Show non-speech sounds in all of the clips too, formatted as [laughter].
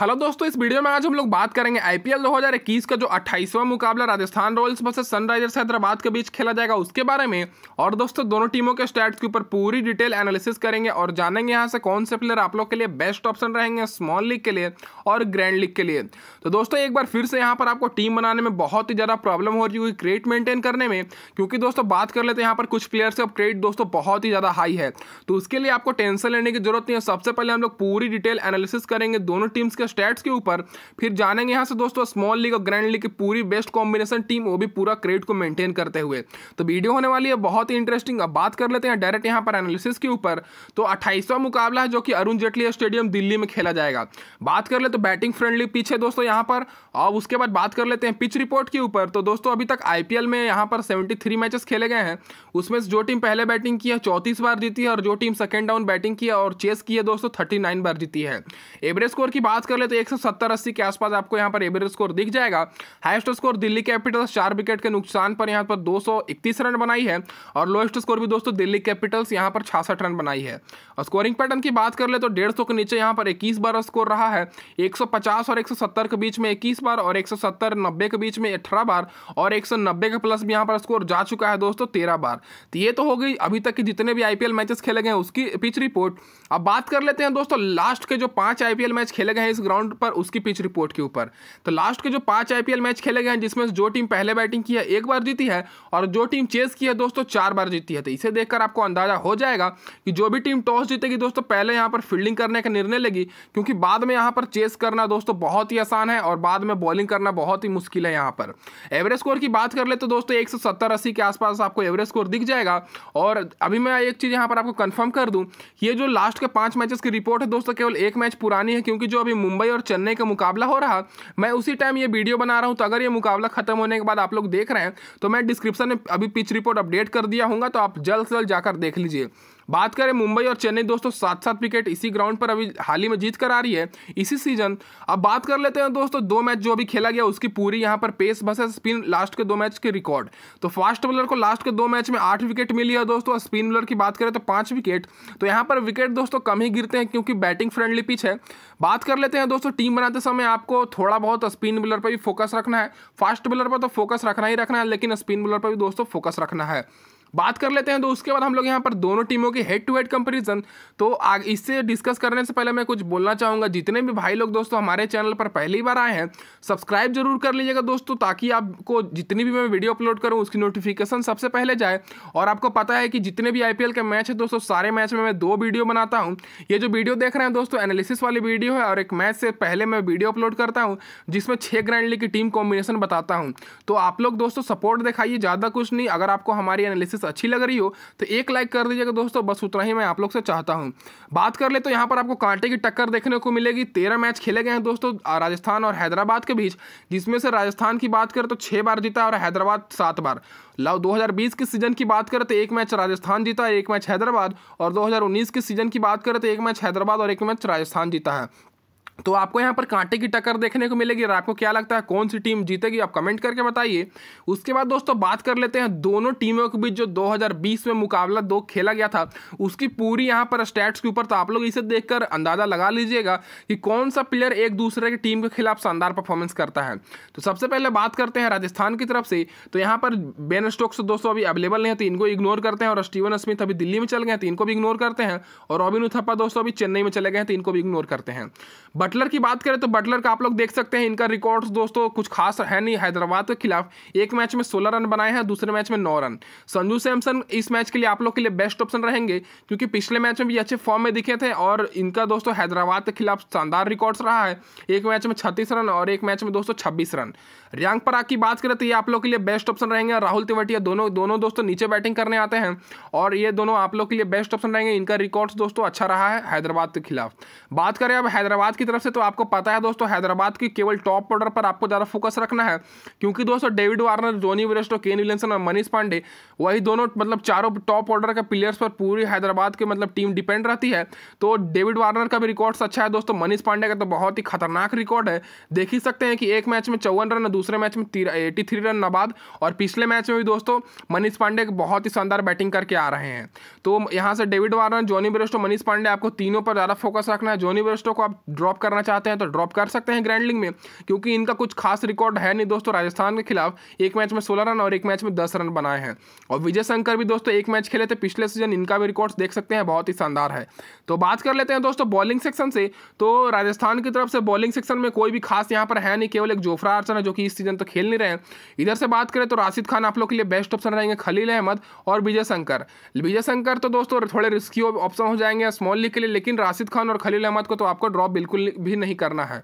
hello दोस्तों इस video में आज हम लोग बात करेंगे आईपीएल 2021 का जो 28वां मुकाबला Rajasthan Royals versus Sunrisers Hyderabad के बीच खेला जाएगा उसके बारे में और दोस्तों दोनों टीमों के स्टैट्स के ऊपर पूरी डिटेल एनालिसिस करेंगे और जानेंगे यहाँ से कौन से प्लेयर आप लोग के लिए बेस्ट ऑप्शन रहेंगे स्मॉल लीग के लिए और ग्रैंड लीग के लिए तो दोस्तों एक बार फिर से यहाँ पर आपको टीम बनाने में बहुत ही ज़्यादा प्रॉब्लम हो रही है क्रेट मेंटेन करने में क्योंकि दोस्तों बात कर लेते हैं यहाँ पर कुछ प्लेयर से अब क्रेट दोस्तों बहुत ही ज़्यादा हाई है तो उसके लिए आपको टेंशन लेने की जरूरत नहीं है सबसे पहले हम लोग पूरी डिटेल एनालिसिस करेंगे दोनों टीम्स के स्टैट्स के ऊपर फिर जानेंगे यहाँ से दोस्तों स्मॉल लीग और ग्रैंड लीग की पूरी बेस्ट कॉम्बिनेशन टीम वो भी पूरा क्रेडिट को मेंटेन करते हुए तो वीडियो होने वाली है बहुत ही इंटरेस्टिंग अब बात कर लेते हैं डायरेक्ट यहाँ पर एनालिसिस के ऊपर तो अट्ठाईसवां मुकाबला है जो कि अरुण जेटली स्टेडियम दिल्ली में खेला जाएगा बात कर ले तो बैटिंग फ्रेंडली पिच है दोस्तों यहाँ पर और उसके बाद बात कर लेते हैं पिच रिपोर्ट के ऊपर तो दोस्तों अभी तक आई में यहाँ पर सेवेंटी थ्री खेले गए हैं उसमें जो टीम पहले बैटिंग की है चौंतीस बार जीती है और जो टीम सेकेंड डाउन बैटिंग की है और चेस की है दोस्तों थर्टी बार जीती है एवरेज स्कोर की बात कर ले तो एक सौ सत्तर अस्सी के आसपास आपको यहाँ पर एवरेज स्कोर दिख जाएगा हाइस्ट स्कोर दिल्ली कैपिटल्स चार विकेट के नुकसान पर यहाँ पर दो सौ इकतीस रन बनाई है और लोएस्ट स्कोर भी दोस्तों दिल्ली कैपिटल्स यहाँ पर छियासठ रन बनाई है और स्कोरिंग पैटर्न की बात कर ले तो डेढ़ सौ के नीचे यहाँ पर इक्कीस बार स्कोर रहा है एक सौ पचास और एक सौ सत्तर के बीच में इक्कीस बार और एक सौ सत्तर नब्बे के बीच में अठारह बार और एक सौ नब्बे के प्लस भी यहाँ पर स्कोर जा चुका है दोस्तों तेरह बार तो ये तो हो गई अभी तक की जितने भी आईपीएल मैचेस खेले गए उसकी पिच रिपोर्ट अब बात कर लेते हैं दोस्तों लास्ट के जो पांच आईपीएल मैच खेले गए इस ग्राउंड पर उसकी पिच रिपोर्ट के ऊपर तो लास्ट के जो पांच आईपीएल मैच खेले गए हैं जिसमें जो टीम पहले बैटिंग की है एक बार जीती है और जो टीम चेस की है दोस्तों चार बार जीती है तो इसे देखकर आपको अंदाजा हो जाएगा कि जो भी टीम टॉस जीतेगी दोस्तों पहले यहाँ पर फील्डिंग करने का निर्णय लेगी क्योंकि बाद में यहाँ पर चेस करना दोस्तों बहुत ही आसान है और बाद में बॉलिंग करना बहुत ही मुश्किल है यहाँ पर एवरेज स्कोर की बात कर ले तो दोस्तों एक सौ सत्तर अस्सी के आसपास आपको एवरेज स्कोर दिख जाएगा और अभी मैं एक चीज़ यहाँ पर आपको कन्फर्म कर दूँ ये जो लास्ट के पाँच मैचेस की रिपोर्ट है दोस्तों केवल एक मैच पुरानी है क्योंकि जो अभी मुंबई और चेन्नई का मुकाबला हो रहा मैं उसी टाइम ये वीडियो बना रहा हूँ तो अगर ये मुकाबला खत्म होने के बाद आप लोग देख रहे हैं तो मैं डिस्क्रिप्शन में अभी पिच रिपोर्ट अपडेट कर दिया हूँ तो आप जल्द से जल्द जाकर देख लीजिए बात करें मुंबई और चेन्नई दोस्तों सात सात विकेट इसी ग्राउंड पर अभी हाल ही में जीत कर आ रही है इसी सीजन अब बात कर लेते हैं दोस्तों दो मैच जो अभी खेला गया उसकी पूरी यहाँ पर पेस बस स्पिन लास्ट के दो मैच के रिकॉर्ड तो फास्ट बॉलर को लास्ट के दो मैच में आठ विकेट मिली है दोस्तों और स्पिन बॉलर की बात करें तो पांच विकेट तो यहाँ पर विकेट दोस्तों कम ही गिरते हैं क्योंकि बैटिंग फ्रेंडली पिच है बात कर लेते हैं दोस्तों टीम बनाते समय आपको थोड़ा बहुत स्पिन बॉलर पर भी फोकस रखना है फास्ट बॉलर पर तो फोकस रखना ही रखना है लेकिन स्पिन बॉलर पर भी दोस्तों फोकस रखना है बात कर लेते हैं तो उसके बाद हम लोग यहाँ पर दोनों टीमों की हेड टू हेड कंपेरिजन तो आग इससे डिस्कस करने से पहले मैं कुछ बोलना चाहूँगा जितने भी भाई लोग दोस्तों हमारे चैनल पर पहली बार आए हैं सब्सक्राइब जरूर कर लीजिएगा दोस्तों ताकि आपको जितनी भी मैं वीडियो अपलोड करूँ उसकी नोटिफिकेशन सबसे पहले जाए और आपको पता है कि जितने भी आई के मैच है दोस्तों सारे मैच में मैं दो वीडियो बनाता हूँ ये जो वीडियो देख रहे हैं दोस्तों एनालिसिस वाली वीडियो है और एक मैच से पहले मैं वीडियो अपलोड करता हूँ जिसमें छः ग्रैंड लीग की टीम कॉम्बिनेशन बताता हूँ तो आप लोग दोस्तों सपोर्ट दिखाइए ज़्यादा कुछ नहीं अगर आपको हमारी एनालिसिस वीडियोस अच्छी लग रही हो तो एक लाइक कर दीजिएगा दोस्तों बस उतना ही मैं आप लोग से चाहता हूँ बात कर ले तो यहाँ पर आपको कांटे की टक्कर देखने को मिलेगी तेरह मैच खेले गए हैं दोस्तों राजस्थान और हैदराबाद के बीच जिसमें से राजस्थान की बात करें तो छः बार जीता और हैदराबाद सात बार लव 2020 के सीजन की बात करें तो एक मैच राजस्थान जीता एक मैच हैदराबाद और 2019 के सीजन की बात करें तो एक मैच हैदराबाद और एक मैच राजस्थान जीता है तो आपको यहाँ पर कांटे की टक्कर देखने को मिलेगी और आपको क्या लगता है कौन सी टीम जीतेगी आप कमेंट करके बताइए उसके बाद दोस्तों बात कर लेते हैं दोनों टीमों के बीच जो 2020 में मुकाबला दो खेला गया था उसकी पूरी यहाँ पर स्टैट्स के ऊपर तो आप लोग इसे देखकर अंदाज़ा लगा लीजिएगा कि कौन सा प्लेयर एक दूसरे की टीम के खिलाफ शानदार परफॉर्मेंस करता है तो सबसे पहले बात करते हैं राजस्थान की तरफ से तो यहाँ पर बेन स्टोक्स तो दोस्तों अभी अवेलेबल नहीं है तो इनको इग्नोर करते हैं और स्टीवन स्मिथ अभी दिल्ली में चले गए तो इनको भी इग्नोर करते हैं और रॉबिन उथप्पा दोस्तों अभी चेन्नई में चले गए तो इनको भी इग्नोर करते हैं बट बटलर की बात करें तो बटलर का आप लोग देख सकते हैं इनका रिकॉर्ड दोस्तों कुछ खास है नहीं हैदराबाद के खिलाफ एक मैच में सोलह रन बनाए हैं दूसरे मैच में नौ रन संजू सैमसन इस मैच के लिए आप लोग के लिए बेस्ट ऑप्शन रहेंगे क्योंकि पिछले मैच में भी अच्छे फॉर्म में दिखे थे और इनका दोस्तों हैदराबाद के खिलाफ शानदार रिकॉर्ड्स रहा है एक मैच में छत्तीस रन और एक मैच में दोस्तों छब्बीस रन रियांग पराग की बात करें तो ये आप लोग के लिए बेस्ट ऑप्शन रहेंगे राहुल तिवटिया दोनों दोनों दोस्तों नीचे बैटिंग करने आते हैं और ये दोनों आप लोग के लिए बेस्ट ऑप्शन रहेंगे इनका रिकॉर्ड्स दोस्तों अच्छा रहा है हैदराबाद के खिलाफ बात करें अब हैदराबाद की तरफ तरफ से तो आपको पता है दोस्तों हैदराबाद की केवल टॉप ऑर्डर पर आपको ज़्यादा फोकस रखना है क्योंकि दोस्तों डेविड वार्नर जोनी वरिष्ठ केन विलियमसन और मनीष पांडे वही दोनों मतलब चारों टॉप ऑर्डर के प्लेयर्स पर पूरी हैदराबाद की मतलब टीम डिपेंड रहती है तो डेविड वार्नर का भी रिकॉर्ड्स अच्छा है दोस्तों मनीष पांडे का तो बहुत ही खतरनाक रिकॉर्ड है देख ही सकते हैं कि एक मैच में चौवन रन दूसरे मैच में एटी थ्री रन नबाद और पिछले मैच में भी दोस्तों मनीष पांडे बहुत ही शानदार बैटिंग करके आ रहे हैं तो यहाँ से David Warner Jonny Bairstow Manish Pandey आपको तीनों पर ज़्यादा फोकस रखना है जोनी ब्रेस्टो को आप ड्रॉप करना चाहते हैं तो ड्रॉप कर सकते हैं ग्रैंडलिंग में क्योंकि इनका कुछ खास रिकॉर्ड है नहीं दोस्तों राजस्थान के खिलाफ एक मैच में सोलह रन और एक मैच में दस रन बनाए हैं और विजय शंकर भी दोस्तों एक मैच खेले थे पिछले सीजन इनका भी रिकॉर्ड देख सकते हैं बहुत ही शानदार है तो बात कर लेते हैं दोस्तों बॉलिंग सेक्शन से तो राजस्थान की तरफ से बॉलिंग सेक्शन में कोई भी खास यहाँ पर है नहीं केवल एक जोफ्रा आर्चन है जो कि इस सीजन तो खेल नहीं रहे इधर से बात करें तो राशिद खान आप लोग के लिए बेस्ट ऑप्शन रहेंगे खलील अहमद और विजय शंकर विजय शंकर तो दोस्तों थोड़े रिस्की ऑप्शन हो जाएंगे स्मॉल लीग के लिए लेकिन राशिद खान और खलील अहमद को तो आपको ड्रॉप बिल्कुल भी नहीं करना है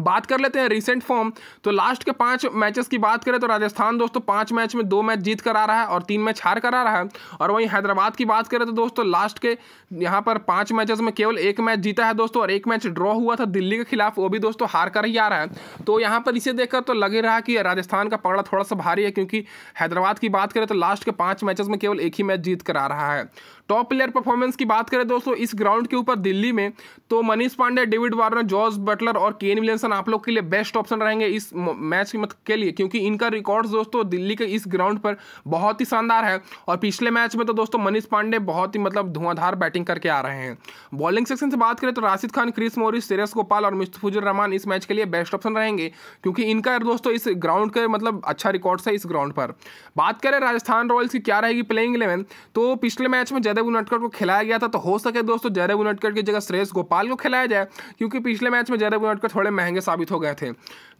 बात कर लेते हैं रिसेंट फॉर्म तो लास्ट के पांच मैचेस की बात करें तो राजस्थान दोस्तों पांच मैच में दो मैच जीत कर आ रहा है और तीन मैच हार कर आ रहा है और वहीं हैदराबाद की बात करें तो दोस्तों लास्ट के यहां पर पांच मैचेस में केवल एक मैच जीता है दोस्तों और एक मैच ड्रॉ हुआ था दिल्ली के खिलाफ वो भी दोस्तों हार कर ही आ रहा है तो यहाँ पर इसे देखकर तो लग ही रहा कि राजस्थान का पगड़ा थोड़ा सा भारी है क्योंकि हैदराबाद की बात करें तो लास्ट के पाँच मैचेस में केवल एक ही मैच जीत कर आ रहा है टॉप प्लेयर परफॉर्मेंस की बात करें दोस्तों इस ग्राउंड के ऊपर दिल्ली में तो Manish Pandey David Warner George Buttler और केन विलियन कॉम्बिनेशन आप लोग के लिए बेस्ट ऑप्शन रहेंगे इस मैच के लिए क्योंकि इनका रिकॉर्ड दोस्तों दिल्ली के इस ग्राउंड पर बहुत ही शानदार है और पिछले मैच में तो दोस्तों मनीष पांडे बहुत ही मतलब धुआंधार बैटिंग करके आ रहे हैं बॉलिंग सेक्शन से बात करें तो राशिद खान क्रिस मोरिस श्रेयस गोपाल और मुस्तफुजुर रहमान इस मैच के लिए बेस्ट ऑप्शन रहेंगे क्योंकि इनका दोस्तों इस ग्राउंड के मतलब अच्छा रिकॉर्ड है इस ग्राउंड पर बात करें राजस्थान रॉयल्स की क्या रहेगी प्लेइंग इलेवन तो पिछले मैच में जयदेव उनटकर को खिलाया गया था तो हो सके दोस्तों जयदेव उनटकर की जगह श्रेयस गोपाल को खिलाया जाए क्योंकि पिछले मैच में जयदेव उनटकर थोड़े महंगे महंगे साबित हो गए थे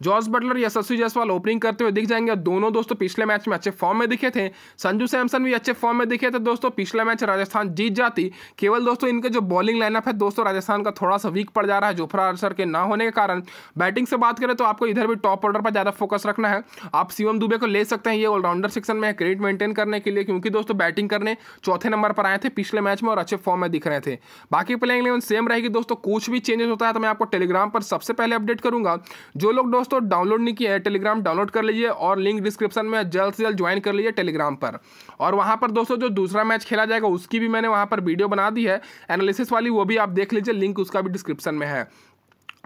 George Buttler Yashasvi Jaiswal opening करते हुए दिख जाएंगे दोनों दोस्तों पिछले मैच में अच्छे फॉर्म में दिखे थे संजू सैमसन भी अच्छे फॉर्म में दिखे थे दोस्तों पिछला मैच राजस्थान जीत जाती केवल दोस्तों इनके जो बॉलिंग लाइनअप है दोस्तों राजस्थान का थोड़ा सा वीक पड़ जा रहा है जोफरा अरसर के ना होने के कारण बैटिंग से बात करें तो आपको इधर भी टॉप ऑर्डर पर ज़्यादा फोकस रखना है आप शिवम दुबे को ले सकते हैं ये ऑलराउंडर सेक्शन में क्रेडिट मेंटेन करने के लिए क्योंकि दोस्तों बैटिंग करने चौथे नंबर पर आए थे पिछले मैच में और अच्छे फॉर्म में दिख रहे थे बाकी प्लेइंग इलेवन सेम रहेगी दोस्तों कुछ भी चेंजेस होता है तो मैं आपको टेलीग्राम पर सबसे पहले अपडेट अपडेट करूंगा जो लोग दोस्तों डाउनलोड नहीं किया है टेलीग्राम डाउनलोड कर लीजिए और लिंक डिस्क्रिप्शन में जल्द से जल्द ज्वाइन कर लीजिए टेलीग्राम पर और वहाँ पर दोस्तों जो दूसरा मैच खेला जाएगा उसकी भी मैंने वहाँ पर वीडियो बना दी है एनालिसिस वाली वो भी आप देख लीजिए लिंक उसका भी डिस्क्रिप्शन में है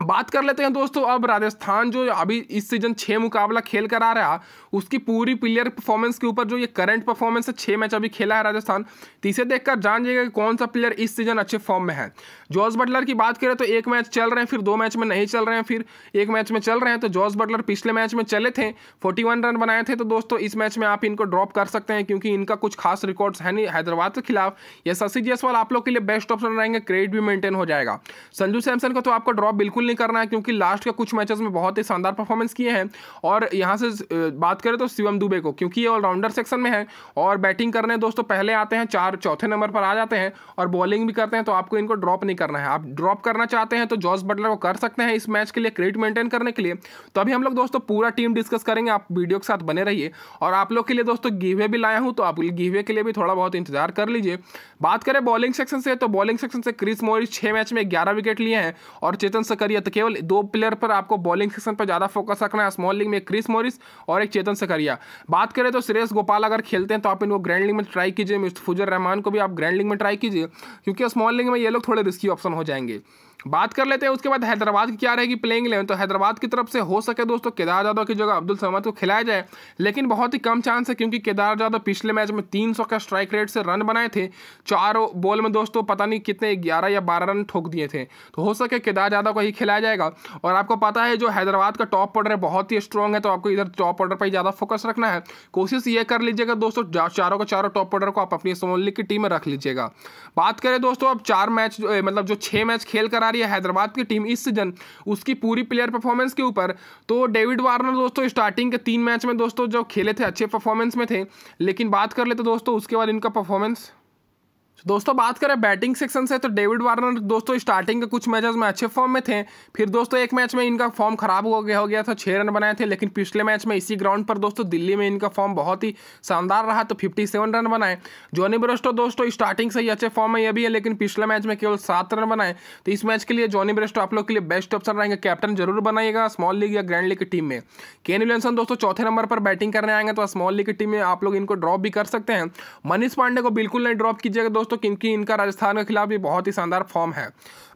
बात कर लेते हैं दोस्तों अब राजस्थान जो अभी इस सीजन छः मुकाबला खेल कर आ रहा उसकी पूरी प्लेयर परफॉर्मेंस के ऊपर जो ये करंट परफॉर्मेंस है छः मैच अभी खेला है राजस्थान तो इसे देखकर जान जाइएगा कि कौन सा प्लेयर इस सीजन अच्छे फॉर्म में है जॉर्ज बटलर की बात करें तो एक मैच चल रहे हैं फिर दो मैच में नहीं चल रहे हैं फिर एक मैच में चल रहे हैं तो जॉर्ज बटलर पिछले मैच में चले थे फोर्टी रन बनाए थे तो दोस्तों इस मैच में आप इनको ड्रॉप कर सकते हैं क्योंकि इनका कुछ खास रिकॉर्ड्स है नहीं हैदराबाद के खिलाफ या शशि जयसवाल आप लोग के लिए बेस्ट ऑप्शन रहेंगे क्रेडिट भी मेंटेन हो जाएगा संजू सैमसन को तो आपको ड्रॉप बिल्कुल बिल्कुल नहीं करना है क्योंकि लास्ट का कुछ मैचेस में बहुत ही शानदार परफॉर्मेंस किए हैं और यहाँ से बात करें तो शिवम दुबे को क्योंकि ये ऑलराउंडर सेक्शन में है और बैटिंग करने दोस्तों पहले आते हैं चार चौथे नंबर पर आ जाते हैं और बॉलिंग भी करते हैं तो आपको इनको ड्रॉप नहीं करना है आप ड्रॉप करना चाहते हैं तो जॉस बटलर को कर सकते हैं इस मैच के लिए क्रेडिट मेंटेन करने के लिए तो अभी हम लोग दोस्तों पूरा टीम डिस्कस करेंगे आप वीडियो के साथ बने रहिए और आप लोग के लिए दोस्तों गिवे भी लाया हूँ तो आप गिवे के लिए भी थोड़ा बहुत इंतजार कर लीजिए बात करें बॉलिंग सेक्शन से तो बॉलिंग सेक्शन से क्रिस मोरिस छः मैच में ग्यारह विकेट लिए हैं और चेतन सकरी भी है तो केवल दो प्लेयर पर आपको बॉलिंग सेक्शन पर ज़्यादा फोकस रखना है स्मॉल लीग में क्रिस मोरिस और एक चेतन सकरिया बात करें तो सुरेश गोपाल अगर खेलते हैं तो आप इनको ग्रैंड लीग में ट्राई कीजिए मिस्टर फुजर रहमान को भी आप ग्रैंड लीग में ट्राई कीजिए क्योंकि स्मॉल लीग में ये लोग थोड़े रिस्की ऑप्शन हो जाएंगे बात कर लेते हैं उसके बाद हैदराबाद की क्या रहेगी प्लेइंग इलेवन तो हैदराबाद की तरफ से हो सके दोस्तों केदार यादव की जगह अब्दुल समद को खिलाया जाए लेकिन बहुत ही कम चांस है क्योंकि केदार यादव पिछले मैच में 300 का स्ट्राइक रेट से रन बनाए थे चार बॉल में दोस्तों पता नहीं कितने ग्यारह या बारह रन ठोक दिए थे तो हो सके केदार यादव को ही खिलाया जाएगा और आपको पता है जो हैदराबाद का टॉप ऑर्डर है बहुत ही स्ट्रॉन्ग है तो आपको इधर टॉप ऑर्डर पर ही ज़्यादा फोकस रखना है कोशिश ये कर लीजिएगा दोस्तों चारों का चारों टॉप ऑर्डर को आप अपनी सोमोल की टीम में रख लीजिएगा बात करें दोस्तों अब चार मैच मतलब जो छः मैच खेल कर आ रही है हैदराबाद की टीम इस सीजन उसकी पूरी प्लेयर परफॉर्मेंस के ऊपर तो डेविड वार्नर दोस्तों स्टार्टिंग के तीन मैच में दोस्तों जो खेले थे अच्छे परफॉर्मेंस में थे लेकिन बात कर लेते दोस्तों उसके बाद इनका परफॉर्मेंस दोस्तों बात करें बैटिंग सेक्शन से तो डेविड वार्नर दोस्तों स्टार्टिंग के कुछ मैचेस में अच्छे फॉर्म में थे फिर दोस्तों एक मैच में इनका फॉर्म खराब हो गया हो गया था छः रन बनाए थे लेकिन पिछले मैच में इसी ग्राउंड पर दोस्तों दिल्ली में इनका फॉर्म बहुत ही शानदार रहा तो 57 रन बनाए जॉनी ब्रेस्टो दोस्तों स्टार्टिंग से ही अच्छे फॉर्म में यह भी है लेकिन पिछले मैच में केवल सात रन बनाए तो इस मैच के लिए जॉनी ब्रेस्टो आप लोग के लिए बेस्ट ऑप्शन रहेंगे कैप्टन जरूर बनाएगा स्मॉल लीग या ग्रैंड लीग की टीम में केन विलियमसन दोस्तों चौथे नंबर पर बैटिंग करने आएंगे तो स्मॉल लीग की टीम में आप लोग इनको ड्रॉप भी कर सकते हैं मनीष पांडे को बिल्कुल नहीं ड्रॉप कीजिएगा दोस्तों दोस्तों क्योंकि इनका राजस्थान के खिलाफ भी बहुत ही शानदार फॉर्म है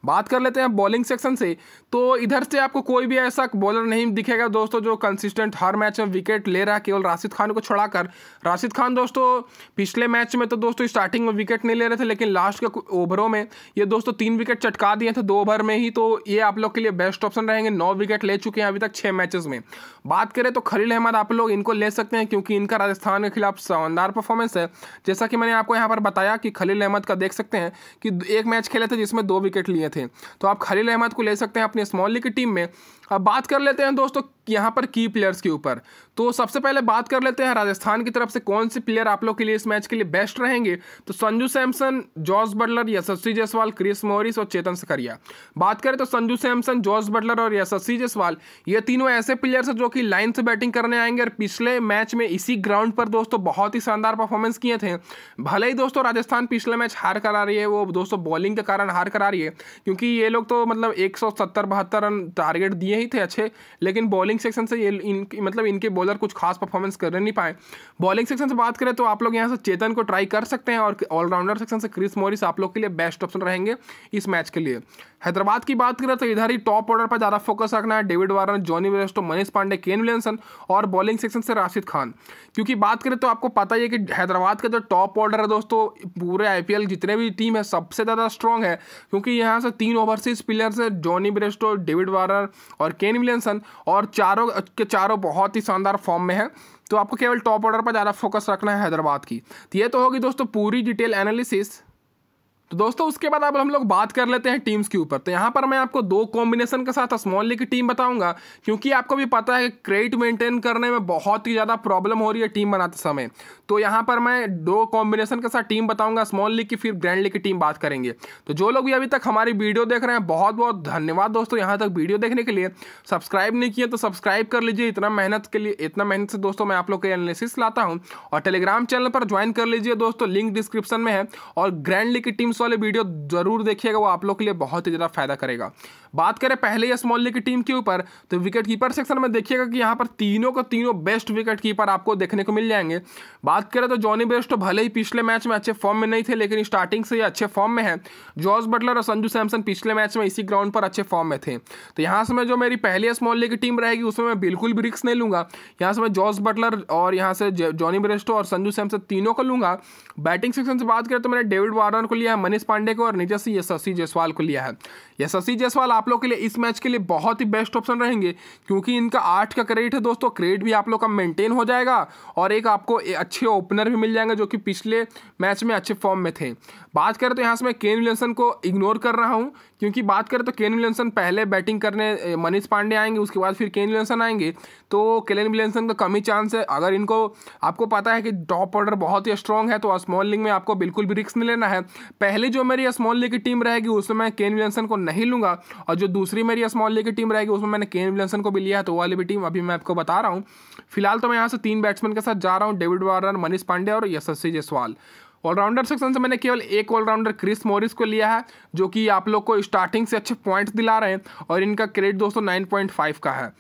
बात कर लेते हैं बॉलिंग सेक्शन से तो इधर से आपको कोई भी ऐसा बॉलर नहीं दिखेगा दोस्तों जो कंसिस्टेंट हर मैच में विकेट ले रहा है केवल राशिद खान को छोड़ाकर राशिद खान दोस्तों पिछले मैच में तो दोस्तों स्टार्टिंग में विकेट नहीं ले रहे थे लेकिन लास्ट के ओवरों में ये दोस्तों तीन विकेट चटका दिए थे दो ओवर में ही तो ये आप लोग के लिए बेस्ट ऑप्शन रहेंगे नौ विकेट ले चुके हैं अभी तक छः मैचेस में बात करें तो खलील अहमद आप लोग इनको ले सकते हैं क्योंकि इनका राजस्थान के खिलाफ शानदार परफॉर्मेंस है जैसा कि मैंने आपको यहाँ पर बताया कि खलील अहमद का देख सकते हैं कि एक मैच खेले थे जिसमें दो विकेट लिए थे तो आप खलील अहमद को ले सकते हैं अपनी स्मॉल लीग की टीम में अब बात कर लेते हैं दोस्तों यहाँ पर की प्लेयर्स के ऊपर तो सबसे पहले बात कर लेते हैं राजस्थान की तरफ से कौन से प्लेयर आप लोग के लिए इस मैच के लिए बेस्ट रहेंगे तो Sanju Samson George Buttler Yashasvi Jaiswal Chris Morris और चेतन सकरिया बात करें तो संजू सैमसन जॉर्ज बटलर और यशस्वी जयसवाल ये तीनों ऐसे प्लेयर्स हैं जो कि लाइन से बैटिंग करने आएंगे और पिछले मैच में इसी ग्राउंड पर दोस्तों बहुत ही शानदार परफॉर्मेंस किए थे भले ही दोस्तों राजस्थान पिछले मैच हार करा रही है वो दोस्तों बॉलिंग के कारण हार करा रही है क्योंकि ये लोग तो मतलब एक सौ रन टारगेट दिए नहीं थे अच्छे लेकिन बॉलिंग सेक्शन से ये इन मतलब इनके बॉलर कुछ खास परफॉर्मेंस कर नहीं पाए बॉलिंग सेक्शन से बात करें तो आप लोग यहाँ से चेतन को ट्राई कर सकते हैं और ऑलराउंडर सेक्शन से क्रिस मोरिस आप लोग के लिए बेस्ट ऑप्शन रहेंगे इस मैच के लिए हैदराबाद की बात करें तो इधर ही टॉप ऑर्डर पर ज़्यादा फोकस रखना है David Warner Jonny Bairstow Manish Pandey Kane Williamson और बॉलिंग सेक्शन से राशिद खान क्योंकि बात करें तो आपको पता ही है कि हैदराबाद का जो टॉप ऑर्डर है दोस्तों पूरे आई जितने भी टीम है सबसे ज़्यादा स्ट्रॉन्ग है क्योंकि यहाँ से तीन ओवरसीज प्लेयर्स हैं जॉनी ब्रेस्टो डेविड वार्नर और और केन विलियमसन और चारों के चारों बहुत ही शानदार फॉर्म में है तो आपको केवल टॉप ऑर्डर पर ज़्यादा फोकस रखना है हैदराबाद की तो ये तो होगी दोस्तों पूरी डिटेल एनालिसिस तो दोस्तों उसके बाद अब हम लोग बात कर लेते हैं टीम्स के ऊपर तो यहाँ पर मैं आपको दो कॉम्बिनेशन के साथ स्मॉल लीग की टीम बताऊंगा क्योंकि आपको भी पता है कि क्रेडिट मेंटेन करने में बहुत ही ज़्यादा प्रॉब्लम हो रही है टीम बनाते समय तो यहाँ पर मैं दो कॉम्बिनेशन के साथ टीम बताऊंगा स्मॉल लीग की फिर ग्रैंड लीग की टीम बात करेंगे तो जो लोग भी अभी तक हमारी वीडियो देख रहे हैं बहुत बहुत धन्यवाद दोस्तों यहाँ तक वीडियो देखने के लिए सब्सक्राइब नहीं किए तो सब्सक्राइब कर लीजिए इतना मेहनत के लिए इतना मेहनत से दोस्तों मैं आप लोग के एनालिसिस लाता हूँ और टेलीग्राम चैनल पर ज्वाइन कर लीजिए दोस्तों लिंक डिस्क्रिप्शन में है और ग्रैंड लीग की टीम गेम्स वाले वीडियो जरूर देखिएगा वो आप लोग के लिए बहुत ही ज़्यादा फायदा करेगा बात करें पहले ही स्मॉल लीग की टीम के ऊपर तो विकेट कीपर सेक्शन में देखिएगा कि यहाँ पर तीनों का तीनों बेस्ट विकेट कीपर आपको देखने को मिल जाएंगे बात करें तो जॉनी बेस्ट तो भले ही पिछले मैच में अच्छे फॉर्म में नहीं थे लेकिन स्टार्टिंग से ही अच्छे फॉर्म में है जॉर्ज बटलर और संजू सैमसन पिछले मैच में इसी ग्राउंड पर अच्छे फॉर्म में थे तो यहाँ से मैं जो मेरी पहली स्मॉल लीग की टीम रहेगी उसमें मैं बिल्कुल भी रिक्स नहीं लूँगा यहाँ से मैं जॉर्ज बटलर और यहाँ से जॉनी बेस्टो और संजू सैमसन तीनों को लूँगा बैटिंग सेक्शन से बात करें तो मैंने डेविड वार्नर को लिया है मनीष पांडे को और निजस्वी यशस्वी जायसवाल को लिया है यशस्वी जायसवाल आप लोग के लिए इस मैच के लिए बहुत ही बेस्ट ऑप्शन रहेंगे क्योंकि इनका आठ का क्रेडिट है दोस्तों क्रेडिट भी आप लोग का मेंटेन हो जाएगा और एक आपको अच्छे ओपनर भी मिल जाएंगे जो कि पिछले मैच में अच्छे फॉर्म में थे बात करें तो यहाँ से मैं केन विलियमसन को इग्नोर कर रहा हूँ क्योंकि बात करें तो केन विलियमसन पहले बैटिंग करने मनीष पांडे आएंगे उसके बाद फिर केन विलियमसन आएंगे तो केन विलियमसन का कम ही चांस है अगर इनको आपको पता है कि टॉप ऑर्डर बहुत ही स्ट्रॉन्ग है तो स्मॉल लीग में आपको बिल्कुल भी रिक्स नहीं लेना है पहले जो मेरी स्मॉल लीग की टीम रहेगी उसमें मैं केन विलियमसन को नहीं लूंगा और जो दूसरी मेरी स्मॉल लीग की टीम रहेगी उसमें मैंने केन विलियमसन को भी लिया है तो वाली भी टीम अभी मैं आपको बता रहा हूँ फिलहाल तो मैं यहाँ से तीन बैट्समैन के साथ जा रहा हूँ डेविड वार्नर मनीष पांडे और यशस्वी जयसवाल ऑलराउंडर सेक्शन से मैंने केवल एक ऑलराउंडर क्रिस मोरिस को लिया है जो कि आप लोग को स्टार्टिंग से अच्छे पॉइंट्स दिला रहे हैं और इनका क्रेडिट दोस्तों नाइन पॉइंट फाइव का है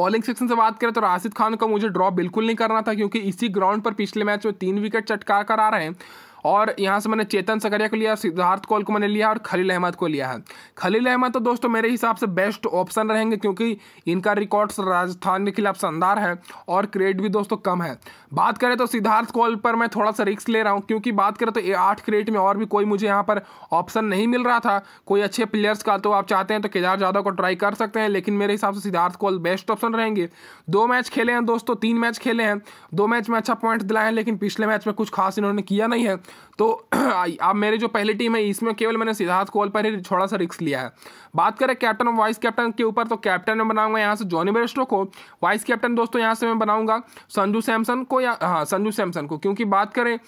बॉलिंग सेक्शन से बात करें तो राशिद खान का मुझे ड्रॉप बिल्कुल नहीं करना था क्योंकि इसी ग्राउंड पर पिछले मैच में तीन विकेट चटका कर आ रहे हैं और यहाँ से मैंने चेतन सकरिया को लिया सिद्धार्थ कौल को मैंने लिया और खलील अहमद को लिया है खलील अहमद तो दोस्तों मेरे हिसाब से बेस्ट ऑप्शन रहेंगे क्योंकि इनका रिकॉर्ड्स राजस्थान के खिलाफ शानदार है और क्रेड भी दोस्तों कम है बात करें तो सिद्धार्थ कौल पर मैं थोड़ा सा रिस्क ले रहा हूँ क्योंकि बात करें तो आठ क्रेड में और भी कोई मुझे यहाँ पर ऑप्शन नहीं मिल रहा था कोई अच्छे प्लेयर्स का तो आप चाहते हैं तो केदार यादव को ट्राई कर सकते हैं लेकिन मेरे हिसाब से सिद्धार्थ कौल बेस्ट ऑप्शन रहेंगे दो मैच खेले हैं दोस्तों तीन मैच खेले हैं दो मैच में अच्छा पॉइंट दिलाए हैं लेकिन पिछले मैच में कुछ खास इन्होंने किया नहीं है तो [clears throat] अब मेरे जो पहली टीम है इसमें केवल मैंने सिद्धार्थ कोल पर ही थोड़ा सा रिक्स लिया है बात करें कैप्टन और वाइस कैप्टन के ऊपर तो कैप्टन में बनाऊंगा यहाँ से जॉनी बेरेस्टो को वाइस कैप्टन दोस्तों यहाँ से मैं बनाऊंगा संजू सैमसन को या हाँ संजू सैमसन को क्योंकि बात करें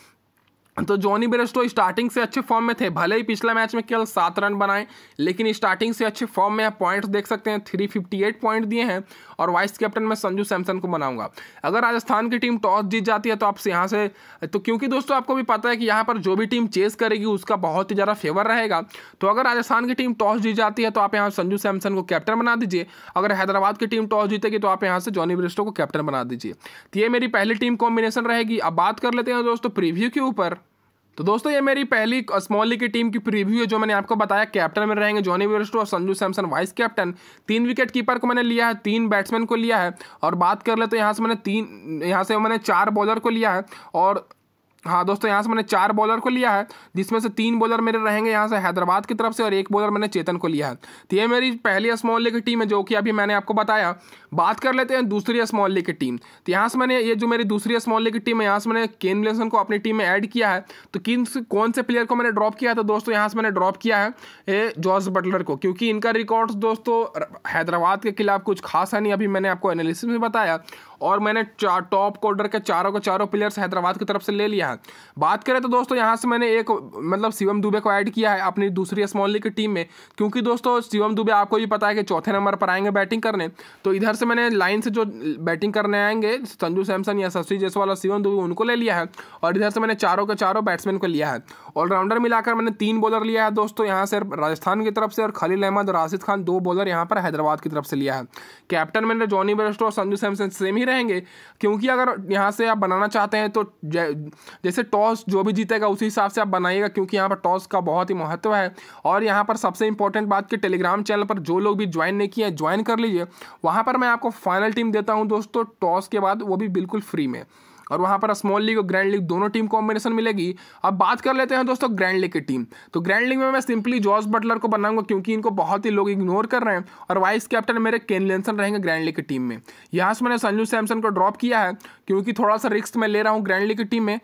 तो जॉनी बेरेस्टो तो स्टार्टिंग से अच्छे फॉर्म में थे भले ही पिछला मैच में केवल सात रन बनाए लेकिन स्टार्टिंग से अच्छे फॉर्म में आप पॉइंट्स देख सकते हैं थ्री फिफ्टी एट पॉइंट दिए हैं और वाइस कैप्टन मैं संजू सैमसन को बनाऊंगा अगर राजस्थान की टीम टॉस जीत जाती है तो आपसे यहाँ से तो क्योंकि दोस्तों आपको भी पता है कि यहाँ पर जो भी टीम चेस करेगी उसका बहुत ही ज़्यादा फेवर रहेगा तो अगर राजस्थान की टीम टॉस जीत जाती है तो आप यहाँ संजू सैमसन को कैप्टन बना दीजिए अगर हैदराबाद की टीम टॉस जीतेगी तो आप यहाँ से जॉनी बेरेस्टो को कैप्टन बना दीजिए तो ये मेरी पहली टीम कॉम्बिनेशन रहेगी अब बात कर लेते हैं दोस्तों प्रीव्यू के ऊपर तो दोस्तों ये मेरी पहली स्मॉल लीग की टीम की प्रीव्यू है जो मैंने आपको बताया कैप्टन में रहेंगे जॉनी विरस्टो और संजू सैमसन वाइस कैप्टन तीन विकेट कीपर को मैंने लिया है तीन बैट्समैन को लिया है और बात कर ले तो यहाँ से मैंने तीन यहाँ से मैंने चार बॉलर को लिया है और हाँ दोस्तों यहाँ से मैंने चार बॉलर को लिया है जिसमें से तीन बॉलर मेरे रहेंगे यहाँ से हैदराबाद की तरफ से और एक बॉलर मैंने चेतन को लिया है तो ये मेरी पहली स्मॉल लीग की टीम है जो कि अभी मैंने आपको बताया बात कर लेते हैं दूसरी स्मॉल लीग की टीम तो यहाँ से मैंने ये जो मेरी दूसरी स्मॉल लीग की टीम है यहाँ से मैंने केन विलियमसन को अपनी टीम में ऐड किया है तो किन कौन से प्लेयर को मैंने ड्रॉप किया था तो दोस्तों यहाँ से मैंने ड्रॉप किया है ये जॉर्ज बटलर को क्योंकि इनका रिकॉर्ड दोस्तों हैदराबाद के खिलाफ कुछ खास है नहीं अभी मैंने आपको एनालिसिस में बताया और मैंने टॉप ऑर्डर के चारों के चारों प्लेयर्स हैदराबाद की तरफ से ले लिया है बात करें तो दोस्तों यहाँ से मैंने एक मतलब शिवम दुबे को ऐड किया है अपनी दूसरी स्मॉल लीग की टीम में क्योंकि दोस्तों शिवम दुबे आपको भी पता है कि चौथे नंबर पर आएंगे बैटिंग करने तो इधर से मैंने लाइन से जो बैटिंग करने आएंगे संजू सैमसन या शशि जयसवाल और शिवम दुबे उनको ले लिया है और इधर से मैंने चारों के चारों बैट्समैन को लिया है ऑलराउंडर मिलाकर मैंने तीन बॉलर लिया है दोस्तों यहाँ से राजस्थान की तरफ से और खलील अहमद और राशिद खान दो बॉलर यहाँ पर हैदराबाद की तरफ से लिया है कैप्टन मैंने जॉनी बेस्टो और संजू सैमसन सेम ही रहेंगे क्योंकि अगर यहाँ से आप बनाना चाहते हैं तो जैसे टॉस जो भी जीतेगा उसी हिसाब से आप बनाइएगा क्योंकि यहाँ पर टॉस का बहुत ही महत्व है और यहाँ पर सबसे इंपॉर्टेंट बात कि टेलीग्राम चैनल पर जो लोग भी ज्वाइन नहीं किए हैं ज्वाइन कर लीजिए वहाँ पर मैं आपको फाइनल टीम देता हूँ दोस्तों टॉस के बाद वो भी बिल्कुल फ्री में और वहां पर स्मॉल लीग और ग्रैंड लीग दोनों टीम कॉम्बिनेशन मिलेगी अब बात कर लेते हैं दोस्तों ग्रैंड लीग की टीम तो ग्रैंड लीग में मैं सिंपली जॉर्ज बटलर को बनाऊंगा क्योंकि इनको बहुत ही लोग इग्नोर कर रहे हैं और वाइस कैप्टन मेरे केन लेंसन रहेंगे ग्रैंड लीग की टीम में यहाँ से मैंने संजू सैमसन को ड्रॉप किया है क्योंकि थोड़ा सा रिस्क मैं ले रहा हूँ ग्रैंड लीग की टीम में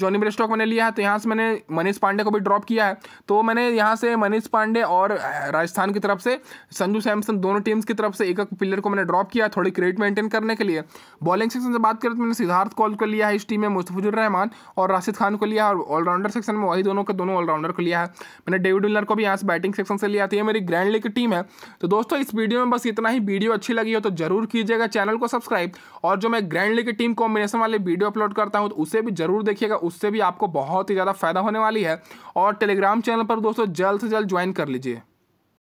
जॉनी मिल स्टॉक मैंने लिया है तो यहाँ से मैंने मनीष पांडे को भी ड्रॉप किया है तो मैंने यहाँ से मनीष पांडे और राजस्थान की तरफ से संजू सैमसन दोनों टीम्स की तरफ से एक एक प्लेयर को मैंने ड्रॉप किया है थोड़ी क्रेडिट मेंटेन करने के लिए बॉलिंग सेक्शन से बात करें तो मैंने सिद्धार्थ कॉल को लिया है इस टीम में मुस्तफिजुर रहमान और राशिद खान को लिया है और ऑलराउंडर सेक्शन में वही दोनों का दोनों ऑलराउंडर को लिया है मैंने डेविड विलर को भी यहाँ से बैटिंग सेक्शन से लिया था तो ये मेरी ग्रैंड लीग की टीम है तो दोस्तों इस वीडियो में बस इतना ही वीडियो अच्छी लगी हो तो जरूर कीजिएगा चैनल को सब्सक्राइब और जो मैं ग्रैंड लीग की टीम कॉम्बिनेशन वाले वीडियो अपलोड करता हूँ तो उसे भी जरूर देखिएगा लीजिएगा उससे भी आपको बहुत ही ज़्यादा फ़ायदा होने वाली है और टेलीग्राम चैनल पर दोस्तों जल्द से जल्द ज्वाइन कर लीजिए